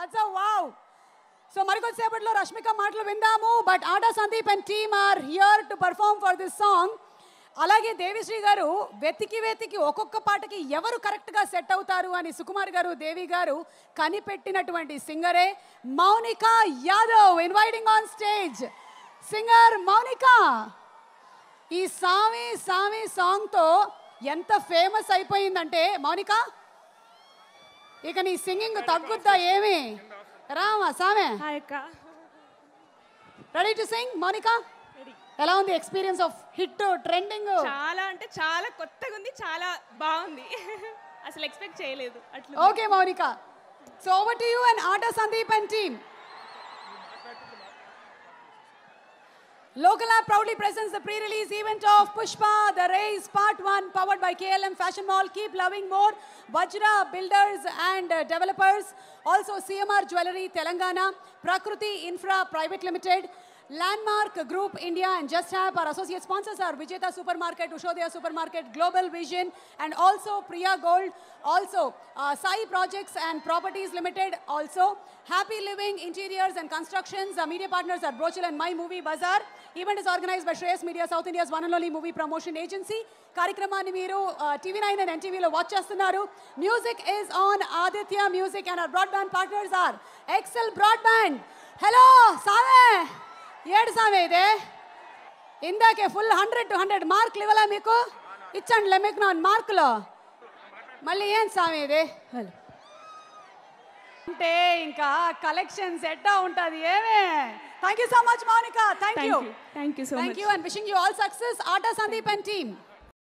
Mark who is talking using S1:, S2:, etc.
S1: That's a wow so మరికొద్దిసేపట్లో రష్మిక మాటలు విందాము but Aata Sandeep and team are here to perform for this song అలాగే దేవిశ్రీ గారు వెతికి వెతికి ఒక్కొక్క పాటకి ఎవరు కరెక్ట్గా సెట్ అవుతారు అని సుకుమార్ గారు దేవి గారు కనిపెట్టినటువంటి సింగరే Mounika Yadav inviting on stage singer Mounika ఈ సామి సామి సాంగ్తో ఎంత ఫేమస్ అయిపోయిందంటే మౌనిక ఇక నీ సింగింగ్ తగ్గుద్దా ఏమి రామా సామె రెడీ టు సింగ్ మోనికా ఎలా ఉంది ఎక్స్పీరియన్స్ ఆఫ్ హిట్ ట్రెండింగ్ చాలా అంటే చాలా కొత్తగా ఉంది చాలా బాగుంది అసలు ఎక్స్పెక్ట్ చేయలేదు అట్లా okay Mounika so over to you and auto Sandeep and team app proudly presents the pre-release event of Pushpa, The Race Part 1, powered by KLM Fashion Mall. Keep loving more. Vajra Builders and uh, Developers. Also CMR Jewellery, Telangana. Prakruti Infra Private Limited. Landmark Group India and Just Have. Our associate sponsors are Vijeta Supermarket, Ushodhya Supermarket, Global Vision and also Priya Gold. Also uh, Sai Projects and Properties Limited also. Happy Living Interiors and Constructions. Our media partners are Brochel and My Movie Bazaar. Event is organized by Shreyas Media, South India's one and only movie promotion agency. కార్యక్రమాన్ని uh, TV9 and and watch us చేస్తున్నారు Music is on Aditya Music, and our broadband partners are Excel Broadband. Hello, Sagar ఏడు సామె ఇదే ఇందాకే full hundred to hundred మార్కులు ఇవ్వలే మీకు ఇచ్చండిలే మీకు నా మార్కులు మళ్ళీ ఏం సామె ఇది అంటే ఇంకా కలెక్షన్స్ ఎట్టా ఉంటుంది ఏమే thank you so much Mounika thank you thank you thank you and wishing you all success auto Sandeep and team